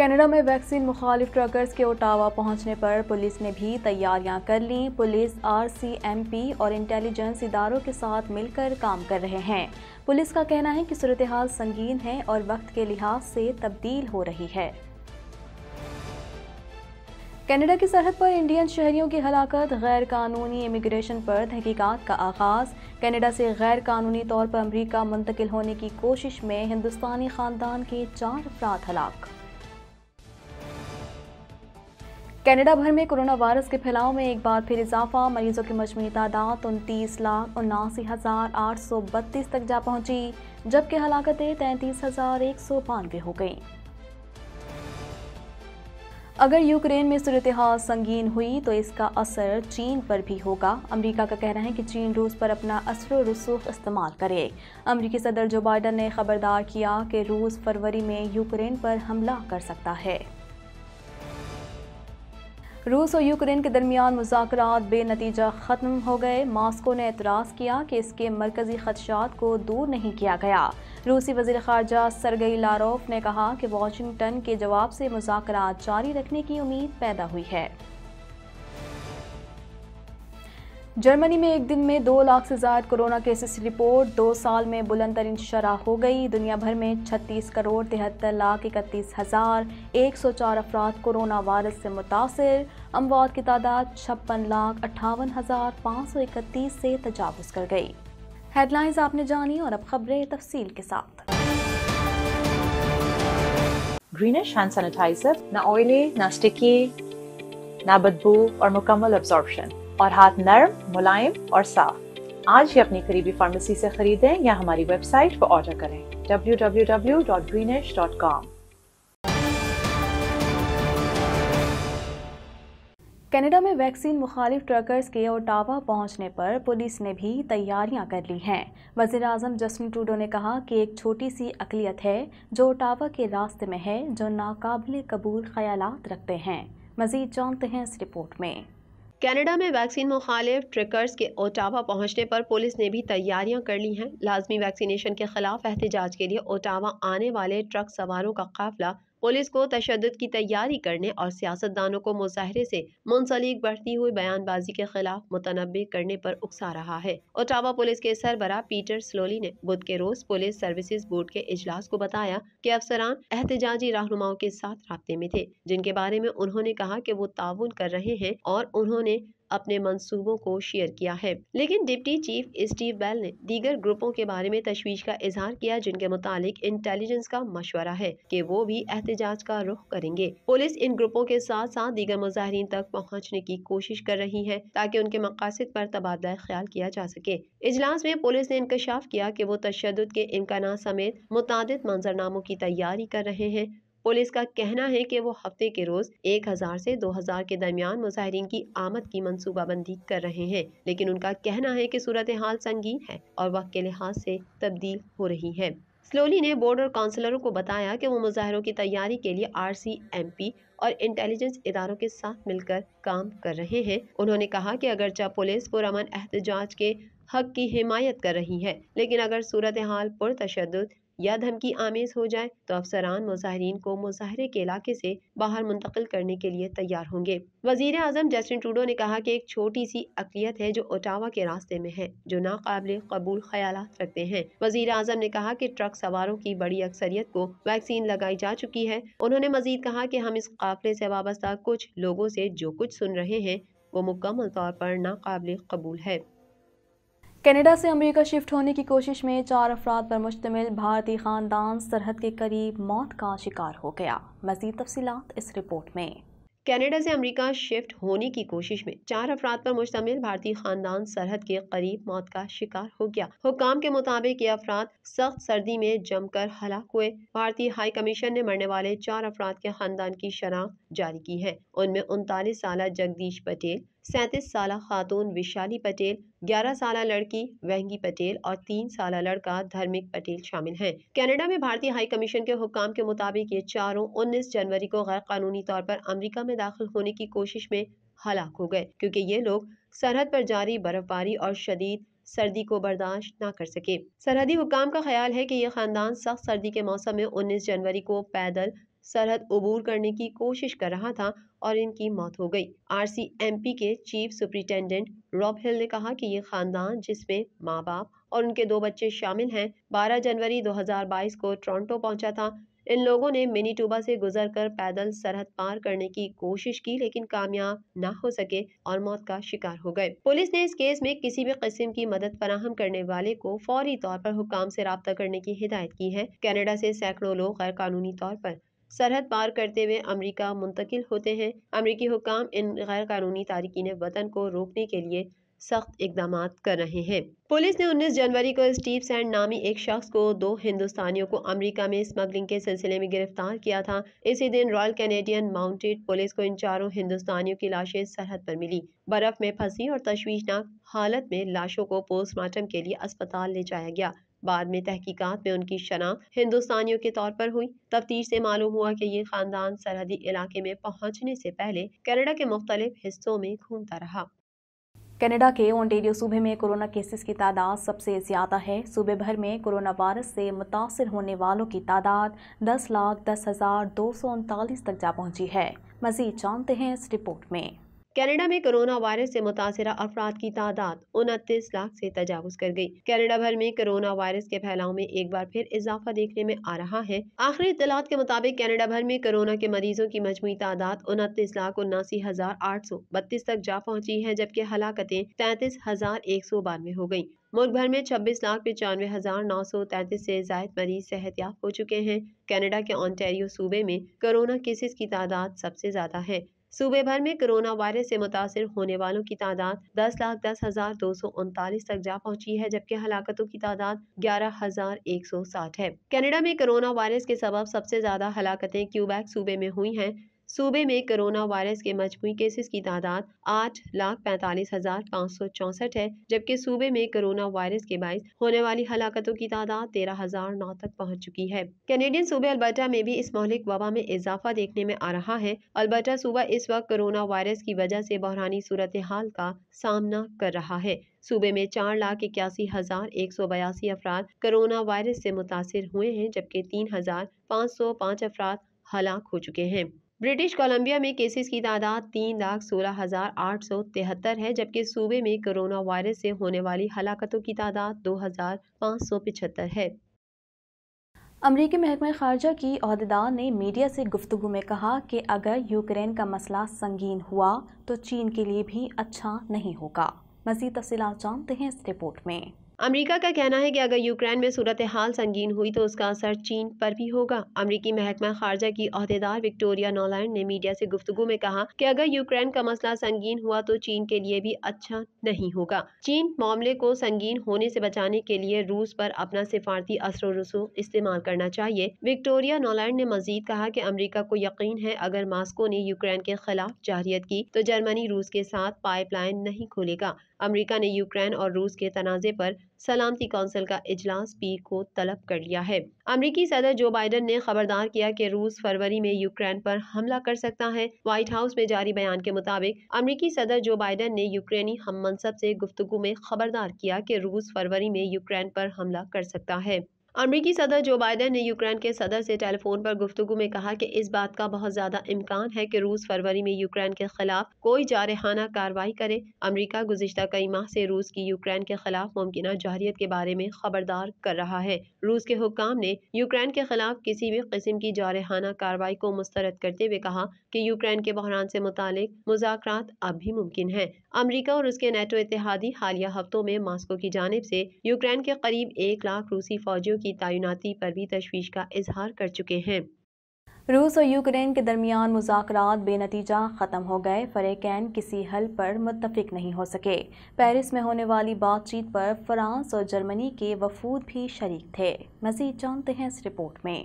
Canada में vaccine मुखालिफ truckers के ओटावा पहुंचने पर पुलिस ने भी तैयारियां कर ली पुलिस आरसीएमपी और इंटेलिजेंस इदारों के साथ मिलकर काम कर रहे हैं पुलिस का कहना है कि सूरत हाल संगीन है और वक्त के लिहाज से तब्दील हो रही है कनाडा की सरहद पर इंडियन शहरियों की हलाकत गैर कानूनी इमिग्रेशन पर तहकीकात का आगाज़ कनाडा से गैर कानूनी तौर पर अमरीका मुंतकिल होने की कोशिश में हिंदुस्तानी ख़ानदान के चार अफराद हलाक कनाडा भर में कोरोना वायरस के फैलाव में एक बार फिर इजाफा मरीजों की मजमू तादाद उनतीस लाख उन्नासी हज़ार आठ सौ बत्तीस तक जा पहुंची, जबकि हलाकतें तैंतीस हज़ार एक सौ बानवे हो गई अगर यूक्रेन में सूरत हाल संगीन हुई तो इसका असर चीन पर भी होगा अमेरिका का कहना है कि चीन रूस पर अपना असर रसूख इस्तेमाल करे अमरीकी सदर जो बाइडन ने खबरदार किया कि रूस फरवरी में यूक्रेन पर हमला कर सकता है रूस और यूक्रेन के दरमियान मुजात बेनतीजा ख़त्म हो गए मास्को ने एतराज़ किया कि इसके मरकज़ी खदशात को दूर नहीं किया गया रूसी वजीर खारजा सरगई लारोफ ने कहा कि वाशिंगटन के जवाब से मुजाकर जारी रखने की उम्मीद पैदा हुई है जर्मनी में एक दिन में दो लाख से ज़्यादा कोरोना केसेस रिपोर्ट दो साल में बुलंद तरीन शराह हो गई दुनिया भर में 36 करोड़ तिहत्तर लाख इकतीस हज़ार एक सौ चार अफराद कोरोना वायरस से मुतासर अमवात की तादाद छप्पन लाख अट्ठावन हज़ार पाँच सौ इकतीस से तजावज़ कर गई हेडलाइंस आपने जानी और अब खबरें तफसील के साथ ग्रीनिश हैंड सैनिटाइजर ना ऑयली ना स्टिकी ना बदबू और मुकम्मल अब्जॉर्बशन और हाथ नर्म मुलायम और साफ आज ही अपनी करीबी फार्मेसी से खरीदें या हमारी वेबसाइट पर ऑर्डर करें www.greenish.com कनाडा में वैक्सीन मुखालिफ ट्रकर्स के ओटावा पहुंचने पर पुलिस ने भी तैयारियां कर ली हैं वजीर अजम जस्टिन ट्रूडो ने कहा कि एक छोटी सी अकलियत है जो ओटावा के रास्ते में है जो नाकबिल कबूल ख्याल रखते हैं मजीद जानते हैं इस रिपोर्ट में कनाडा में वैक्सीन मुखालिफ ट्रिकर्स के ओटावा पहुंचने पर पुलिस ने भी तैयारियां कर ली हैं लाजमी वैक्सीनेशन के खिलाफ एहतजाज के लिए ओटावा आने वाले ट्रक सवारों का काफिला पुलिस को तशद की तैयारी करने और सियासतदानों को मुजाहरे से मुंसलिक बढ़ती हुई बयानबाजी के खिलाफ मुतनबे करने पर उकसा रहा है ओटावा पुलिस के सरबरा पीटर स्लोली ने बुध के रोज पुलिस सर्विसेज बोर्ड के इजलास को बताया कि अफसरान एहतजाजी रहनुमाओं के साथ रबते में थे जिनके बारे में उन्होंने कहा कि वो ताउन कर रहे हैं और उन्होंने अपने मंसूबों को शेयर किया है लेकिन डिप्टी चीफ स्टीव बेल ने दीगर ग्रुपों के बारे में तशवीश का इजहार किया जिनके मुतालिक इंटेलिजेंस का मशवरा है कि वो भी एहतजाज का रुख करेंगे पुलिस इन ग्रुपों के साथ साथ दीगर मुजाहरीन तक पहुँचने की कोशिश कर रही है ताकि उनके मकासद आरोप तबादला ख्याल किया जा सके इजलास में पुलिस ने इंकशाफ किया कि वो तशद के इम्कान समेत मुतद मंजरनामों की तैयारी कर रहे हैं पुलिस का कहना है कि वो हफ्ते के रोज 1000 से 2000 के दरमियान मुजाहरीन की आमद की बंदी कर रहे हैं लेकिन उनका कहना है कि सूरत हाल संगीन है और वक्त के लिहाज से तब्दील हो रही है स्लोली ने बोर्ड और काउंसलरों को बताया कि वो मुजाहरों की तैयारी के लिए आर सी एम पी और इंटेलिजेंस इदारों के साथ मिलकर काम कर रहे हैं उन्होंने कहा कि अगरचा पुलिस पुरमन एहतजाज के हक की हिमायत कर रही है लेकिन अगर सूरत हाल पुरतद या धमकी आमेज हो जाए तो अफसरान मुजाहरीन को मुजाहरे के इलाके से बाहर मुंतकिल करने के लिए तैयार होंगे वजीर अजम जस्टिन ट्रूडो ने कहा कि एक छोटी सी अकलियत है जो ओटावा के रास्ते में है जो नाकबिल कबूल ख्याल रखते हैं वजीर अजम ने कहा की ट्रक सवारों की बड़ी अक्सरियत को वैक्सीन लगाई जा चुकी है उन्होंने मजीद कहा की हम इस काफिले से वाबस्ता कुछ लोगों से जो कुछ सुन रहे हैं वो मुकम्मल तौर पर नाकबिल कबूल है कनाडा से अमेरिका शिफ्ट होने की कोशिश में चार अफराद पर मुश्तमिल भारतीय ख़ानदान सरहद के करीब मौत का शिकार हो गया मजीद तफसीत इस रिपोर्ट में कनाडा से अमेरिका शिफ्ट होने की कोशिश में चार अफराद पर मुश्तमिल भारतीय खानदान सरहद के करीब मौत का शिकार हो गया हुकाम के मुताबिक ये अफराद सख्त सर्दी में जमकर हलाक हुए भारतीय हाई कमीशन ने मरने वाले चार अफराद के खानदान की शनाख्त जारी की है उनमें उनतालीस साल जगदीश पटेल सैंतीस साल खातून विशाली पटेल ग्यारह साल लड़की वहंगी पटेल और तीन साल लड़का धर्मिक पटेल शामिल हैं कनाडा में भारतीय हाई कमीशन के हुक्म के मुताबिक ये चारों उन्नीस जनवरी को गैर कानूनी तौर पर अमरीका में दाखिल होने की कोशिश में हलाक हो गए क्योंकि ये लोग सरहद पर जारी बर्फबारी और शदीद सर्दी को बर्दाश्त ना कर सके सरहदी हुकाम का ख्याल है कि ये खानदान सख्त सर्दी के मौसम में 19 जनवरी को पैदल सरहद अबूर करने की कोशिश कर रहा था और इनकी मौत हो गई आरसीएमपी के चीफ सुप्रिंटेंडेंट रॉब हिल ने कहा कि ये खानदान जिसमें माँ बाप और उनके दो बच्चे शामिल हैं 12 जनवरी 2022 को टोरंटो पहुंचा था इन लोगों ने मिनीटूबा से गुजरकर पैदल सरहद पार करने की कोशिश की लेकिन कामयाब ना हो सके और मौत का शिकार हो गए पुलिस ने इस केस में किसी भी किस्म की मदद फराहम करने वाले को फौरी तौर पर हुकाम से रबता करने की हिदायत की है कनाडा से सैकड़ों लोग गैर कानूनी तौर पर सरहद पार करते हुए अमरीका मुंतकिल होते हैं अमरीकी हुकाम इन गैर कानूनी तारकिन वतन को रोकने के लिए सख्त इकदाम कर रहे हैं पुलिस ने 19 जनवरी को स्टीव सैंड नामी एक शख्स को दो हिंदुस्तानियों को अमेरिका में स्मगलिंग के सिलसिले में गिरफ्तार किया था इसी दिन रॉयल कैनेडियन माउंटेड पुलिस को इन चारों हिंदुस्तानियों की लाशें सरहद पर मिली बर्फ में फंसी और तशवीशनाक हालत में लाशों को पोस्टमार्टम के लिए अस्पताल ले जाया गया बाद में तहकीकात में उनकी शनाख्त हिंदुस्तानियों के तौर पर हुई तफ्तीश से मालूम हुआ कि ये खानदान सरहदी इलाके में पहुंचने से पहले कनाडा के मुख्तलिफ हिस्सों में घूमता रहा कनाडा के ओंटेरियो सूबे में कोरोना केसेस की तादाद सबसे ज़्यादा है सूबे भर में कोरोना वायरस से मुतासर होने वालों की तादाद दस लाख दस हज़ार दो सौ उनतालीस तक जा पहुंची है मज़ीद जानते हैं इस रिपोर्ट में कनाडा में कोरोना वायरस से मुतासर अफराद की तादाद उनतीस लाख से तजावज कर गई कनाडा भर में कोरोना वायरस के फैलाव में एक बार फिर इजाफा देखने में आ रहा है आखिरी इतलात के मुताबिक कनाडा भर में कोरोना के मरीजों की मजमू तादाद उनतीस लाख उन्नासी हजार आठ सौ बत्तीस तक जा पहुँची है जबकि हलाकतें तैतीस हजार एक सौ बानवे हो गयी मुल्क भर में छब्बीस लाख पचानवे हजार नौ सौ तैंतीस से जायद मरीज सेहतयाब हो चुके हैं कनाडा के ऑनटेरियो सूबे में कोरोना केसेस की तादाद सबसे ज्यादा है सूबे भर में कोरोना वायरस से मुतासर होने वालों की तादाद दस लाख दस हजार दो सौ उनतालीस तक जा पहुंची है जबकि हलाकतों की तादाद ग्यारह हजार एक सौ साठ है कनाडा में कोरोना वायरस के सबब सबसे ज्यादा हलाकतें क्यूबैक सूबे में हुई हैं सूबे में कोरोना वायरस के मजमू केसेस की तादाद आठ लाख पैंतालीस हजार पाँच सौ चौंसठ है जबकि सूबे में कोरोना वायरस के बायस होने वाली हलाकतों की तादाद तेरह हजार नौ तक पहुँच चुकी है कैनेडियन सूबे अल्बर्टा में भी इस मौलिक वबा में इजाफा देखने में आ रहा है अल्बर्टा सूबा इस वक्त कोरोना वायरस की वजह से बहरानी सूरत हाल का सामना कर रहा है सूबे में चार लाख इक्यासी हजार एक सौ बयासी अफराद कोरोना वायरस से मुतासर हुए हैं जबकि तीन हजार पाँच सौ पाँच अफराद हलाक हो चुके हैं ब्रिटिश कोलंबिया में केसेस की तादाद तीन लाख सोलह हज़ार आठ सौ तिहत्तर है जबकि सूबे में कोरोना वायरस से होने वाली हलाकतों की तादाद दो हज़ार पाँच सौ पिछहत्तर है अमरीकी महकमे खारजा की अहदेदार ने मीडिया से गुफ्तु में कहा कि अगर यूक्रेन का मसला संगीन हुआ तो चीन के लिए भी अच्छा नहीं होगा मजीद तफसी जानते हैं इस रिपोर्ट में अमेरिका का कहना है कि अगर यूक्रेन में सूरत हाल संगीन हुई तो उसका असर चीन पर भी होगा अमरीकी महकमा खारजा की अहदेदार विक्टोरिया नोलैंड ने मीडिया से गुफ्तगु में कहा कि अगर यूक्रेन का मसला संगीन हुआ तो चीन के लिए भी अच्छा नहीं होगा चीन मामले को संगीन होने से बचाने के लिए रूस पर अपना सिफारती असर रसूख इस्तेमाल करना चाहिए विक्टोरिया नोलैंड ने मजीद कहा की अमरीका को यकीन है अगर मास्को ने यूक्रेन के खिलाफ जारियत की तो जर्मनी रूस के साथ पाइपलाइन नहीं खोलेगा अमेरिका ने यूक्रेन और रूस के तनाज़े पर सलामती कौंसिल का इजलास पी को तलब कर लिया है अमरीकी सदर जो बाइडन ने खबरदार किया कि रूस फरवरी में यूक्रेन पर हमला कर सकता है व्हाइट हाउस में जारी बयान के मुताबिक अमरीकी सदर जो बाइडन ने यूक्रेनी हम मनसब से गुफ्तगु में खबरदार किया कि रूस फरवरी में यूक्रेन पर हमला कर सकता है अमरीकी सदर जो बाइडेन ने यूक्रेन के सदर से टेलीफोन पर गुफ्तु में कहा कि इस बात का बहुत ज़्यादा इम्कान है कि रूस फरवरी में यूक्रेन के खिलाफ कोई जारहाना कार्रवाई करे अमरीका गुजशत कई माह से रूस की यूक्रेन के खिलाफ मुमकिन जहरीत के बारे में खबरदार कर रहा है रूस के हुकाम ने यूक्रेन के खिलाफ किसी भी किस्म की जारहाना कार्रवाई को मुस्तरद करते हुए कहा कि यूक्रेन के बहरान से मुतक मुजाकर अब भी मुमकिन है अमरीका और उसके नेटो इतिहादी हालिया हफ्तों में मास्को की जानब से यूक्रेन के करीब एक लाख रूसी फौजियों की की तैनाती पर भी तशवीश का इजहार कर चुके हैं रूस और यूक्रेन के दरमियान मुजाकर बेनतीजा ख़त्म हो गए फरेकैन किसी हल पर मुतफिक नहीं हो सके पेरिस में होने वाली बातचीत पर फ्रांस और जर्मनी के वफूद भी शरीक थे मजीद जानते हैं इस रिपोर्ट में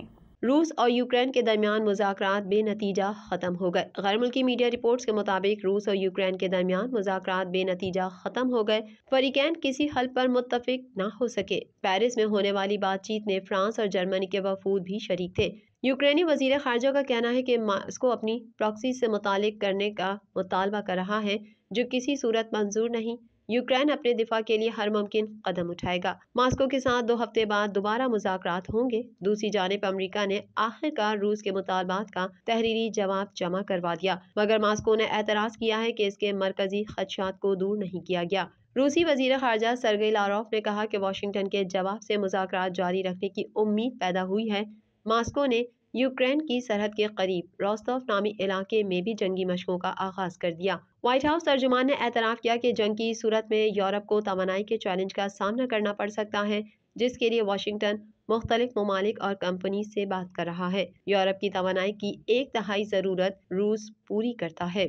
रूस और यूक्रेन के दरमियान बे बेनतीजा ख़त्म हो गए गैर मुल्की मीडिया रिपोर्ट्स के मुताबिक रूस और यूक्रेन के दरमियान बे बेनतीजा ख़त्म हो गए फरीकैन किसी हल पर मुतफिक ना हो सके पेरिस में होने वाली बातचीत में फ्रांस और जर्मनी के वफूद भी शरीक थे यूक्रेनी वजीर खारजा का कहना है कि मास्को अपनी प्रॉक्सी से मुतल करने का मुतालबा कर रहा है जो किसी सूरत मंजूर नहीं यूक्रेन अपने दिफा के लिए हर मुमकिन कदम उठाएगा मास्को के साथ दो हफ्ते बाद दोबारा मुजाकर होंगे दूसरी जानब अमरीका ने आखिरकार रूस के मुतालबात का तहरीरी जवाब जमा करवा दिया मगर मास्को ने एतराज़ किया है की इसके मरकजी खदशात को दूर नहीं किया गया रूसी वजीर खारजा सरगई लारोफ ने कहा कि वाशिंगटन के जवाब से मुजाकर जारी रखने की उम्मीद पैदा हुई है मास्को ने यूक्रेन की सरहद के करीब रोस्तोव नामी इलाके में भी जंगी मशकों का आगाज कर दिया व्हाइट हाउस तर्जुमान ने एतराफ़ किया कि जंग की सूरत में यूरोप को तोानाई के चैलेंज का सामना करना पड़ सकता है जिसके लिए वाशिंगटन मुख्तलिफ ममालिक और कंपनी से बात कर रहा है यूरोप की तोानाई की एक तहाई ज़रूरत रूस पूरी करता है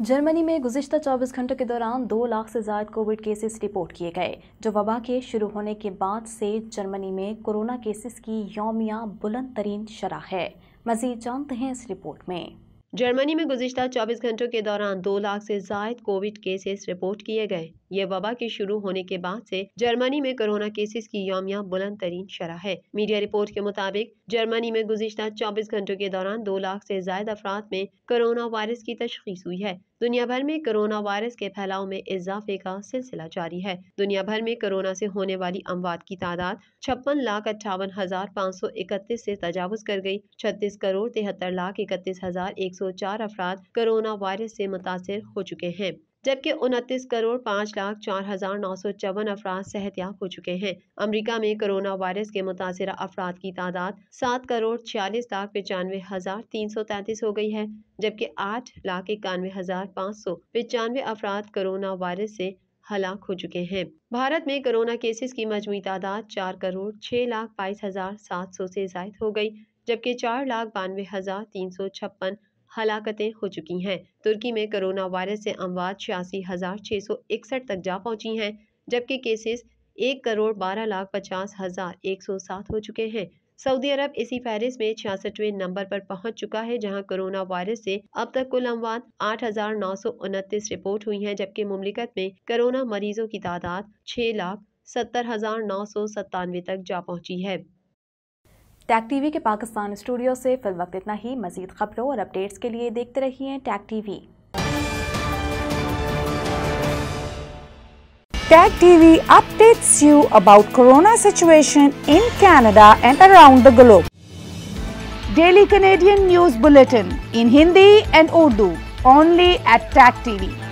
जर्मनी में गुजशत 24 घंटों के दौरान दो लाख से ज्यादा कोविड केसेस रिपोर्ट किए गए जो वबा के शुरू होने के बाद से जर्मनी में कोरोना केसेस की योमिया बुलंद तरीन शरा है मजीद जानते हैं इस रिपोर्ट में जर्मनी में गुजशत 24 घंटों के दौरान दो लाख से जायद कोविड केसेस रिपोर्ट किए गए ये वबा के शुरू होने के बाद से जर्मनी में कोरोना केसेस की योमिया बुलंद तरीन शरह है मीडिया रिपोर्ट के मुताबिक जर्मनी में गुजशत चौबीस घंटों के दौरान दो लाख से ज्यादा अफराद में कोरोना वायरस की तशखीस हुई है दुनिया भर में कोरोना वायरस के फैलाव में इजाफे का सिलसिला जारी है दुनिया भर में कोरोना से होने वाली अमवात की तादाद छप्पन लाख अट्ठावन हजार पाँच सौ इकतीस ऐसी तजावज कर गई छत्तीस करोड़ तिहत्तर लाख इकतीस हजार एक सौ चार अफराद कोरोना वायरस से मुतासर हो चुके हैं जबकि उनतीस करोड़ पाँच लाख चार हज़ार नौ सौ चौवन अफराद सेहतियाब हो चुके हैं अमरीका में कोरोना वायरस के मुतासर अफराद की तादाद सात करोड़ छियालीस लाख पचानवे हज़ार तीन सौ तैंतीस हो गई है जबकि आठ लाख इक्यानवे हज़ार पाँच सौ पचानवे अफराद कोरोना वायरस से हलाक हो चुके हैं भारत में कोरोना केसेस की मजमू तादाद चार करोड़ छः लाख बाईस हज़ार सात सौ से जायद हो गई जबकि चार लाख बानवे हज़ार तीन सौ छप्पन हलाकतें हो चुकी हैं तुर्की में कोरोना वायरस से अमवात छियासी हज़ार छः सौ इकसठ तक जा पहुंची हैं जबकि केसेस एक करोड़ बारह लाख पचास हज़ार एक सौ सात हो चुके हैं सऊदी अरब इसी फहरिस्त में छियासठवें नंबर पर पहुंच चुका है जहां कोरोना वायरस से अब तक कुल अमवात आठ हजार नौ सौ उनतीस रिपोर्ट हुई हैं जबकि मुमलिकत में कोरोना मरीजों की तादाद छः लाख सत्तर हजार नौ सौ सत्तानवे तक जा पहुंची है टैक टीवी के पाकिस्तान स्टूडियो से फिल वक्त इतना ही मजीद खबरों और अपडेट्स के लिए देखते रहिए Tag TV Tag TV updates you about corona situation in Canada and around the globe daily Canadian news bulletin in Hindi and Urdu only at Tag TV